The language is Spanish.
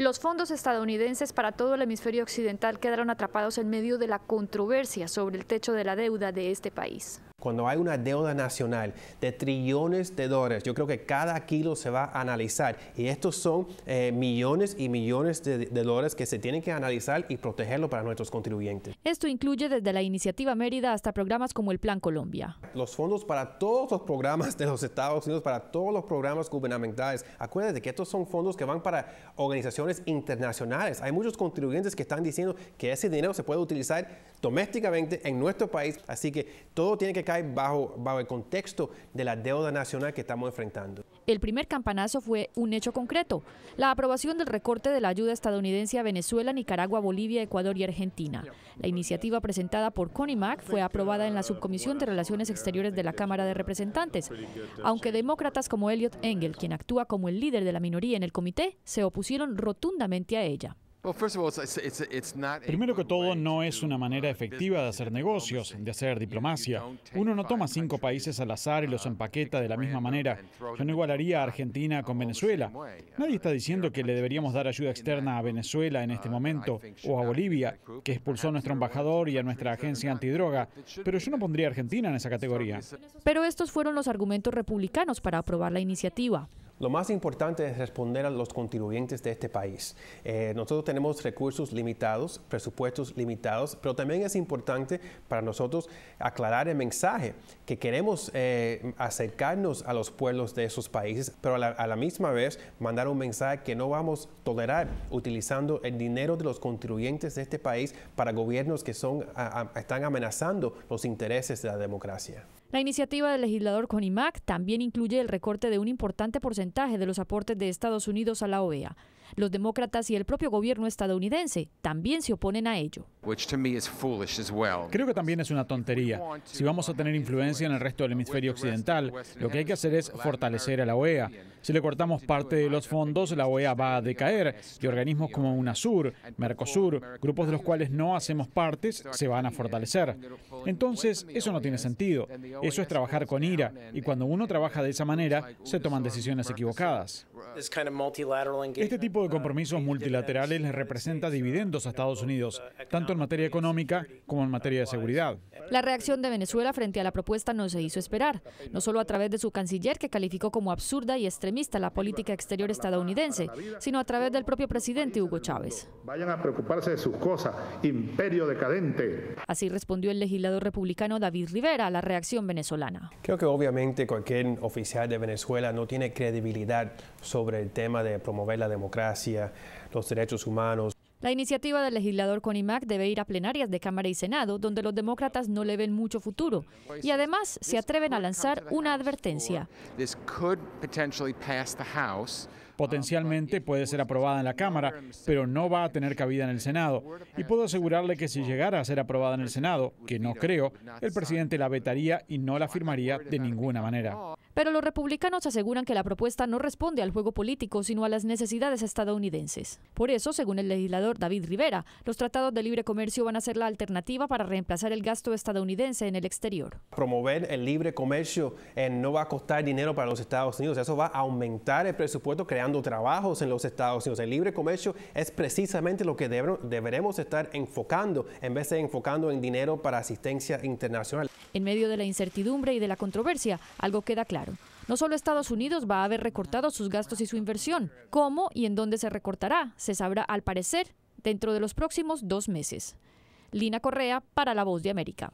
Los fondos estadounidenses para todo el hemisferio occidental quedaron atrapados en medio de la controversia sobre el techo de la deuda de este país cuando hay una deuda nacional de trillones de dólares, yo creo que cada kilo se va a analizar y estos son eh, millones y millones de, dólares que se tienen que analizar y protegerlo para nuestros contribuyentes. Esto incluye desde la iniciativa Mérida hasta programas como el Plan Colombia. Los fondos para todos los programas de los Estados Unidos, para todos los programas gubernamentales, acuérdense que estos son fondos que van para organizaciones internacionales. Hay muchos contribuyentes que están diciendo que ese dinero se puede utilizar domésticamente en nuestro país, así que todo tiene que bajo, el contexto de la deuda nacional que estamos enfrentando. El primer campanazo fue un hecho concreto, la aprobación del recorte de la ayuda estadounidense a Venezuela, Nicaragua, Bolivia, Ecuador y Argentina. La iniciativa presentada por Connie Mack fue aprobada en la Subcomisión de Relaciones Exteriores de la Cámara de Representantes, aunque demócratas como Elliot Engel, quien actúa como el líder de la minoría en el comité, se opusieron rotundamente a ella. Primero que todo, no es una manera efectiva de hacer negocios, de hacer diplomacia. Uno no toma cinco países al azar y los uh, empaqueta de la misma manera. Yo no igualaría a Argentina con Venezuela. Nadie está diciendo que le deberíamos dar ayuda externa a Venezuela en este uh, momento, o a Bolivia, que expulsó a nuestro embajador y a nuestra agencia antidroga, pero yo no pondría a Argentina en esa categoría. Pero estos fueron los argumentos republicanos para aprobar la iniciativa. Lo más importante es responder a los contribuyentes de este país. Eh, nosotros tenemos recursos limitados, presupuestos limitados, pero también es importante para nosotros aclarar el mensaje que queremos eh, acercarnos a los pueblos de esos países, pero a la, misma vez mandar un mensaje que no vamos a tolerar utilizando el dinero de los contribuyentes de este país para gobiernos que están amenazando los intereses de la democracia. La iniciativa del legislador CONIMAC también incluye el recorte de un importante porcentaje de los aportes de Estados Unidos a la OEA. Los demócratas y el propio gobierno estadounidense también se oponen a ello. Creo que también es una tontería. Si vamos a tener influencia en el resto del hemisferio occidental, lo que hay que hacer es fortalecer a la OEA. Si le cortamos parte de los fondos, la OEA va a decaer y organismos como UNASUR, Mercosur, grupos de los cuales no hacemos partes, se van a fortalecer. Entonces, eso no tiene sentido. Eso es trabajar con ira y cuando uno trabaja de esa manera, se toman decisiones equivocadas. Este tipo de ah, compromisos multilaterales les representa dividendos a Estados Unidos, eh, tanto en materia económica como en materia de seguridad. La reacción de Venezuela frente a la propuesta no se hizo esperar, no solo a través de su canciller, que calificó como absurda y extremista la política exterior estadounidense, sino a través del propio presidente Hugo Chávez. Vayan a preocuparse de sus cosas, imperio decadente. Así respondió el legislador republicano David Rivera a la reacción venezolana. Creo que obviamente cualquier oficial de Venezuela no tiene credibilidad sobre el tema de promover la democracia hacia los derechos humanos. La iniciativa del legislador Conimac debe ir a plenarias de Cámara y Senado, donde los demócratas no le ven mucho futuro, y además se atreven a lanzar una advertencia. Potencialmente puede ser aprobada en la Cámara, pero no va a tener cabida en el Senado. Y puedo asegurarle que si llegara a ser aprobada en el Senado, que no creo, el presidente la vetaría y no la firmaría de ninguna manera. Pero los republicanos aseguran que la propuesta no responde al juego político, sino a las necesidades estadounidenses. Por eso, según el legislador David Rivera, los tratados de libre comercio van a ser la alternativa para reemplazar el gasto estadounidense en el exterior. Promover el libre comercio eh, no va a costar dinero para los Estados Unidos, eso va a aumentar el presupuesto creando trabajos en los Estados Unidos. El libre comercio es precisamente lo que deberemos estar enfocando en vez de enfocando en dinero para asistencia internacional. En medio de la incertidumbre y de la controversia, algo queda claro. No solo Estados Unidos va a haber recortado sus gastos y su inversión. ¿Cómo y en dónde se recortará? Se sabrá, al parecer, dentro de los próximos dos meses. Lina Correa para La Voz de América.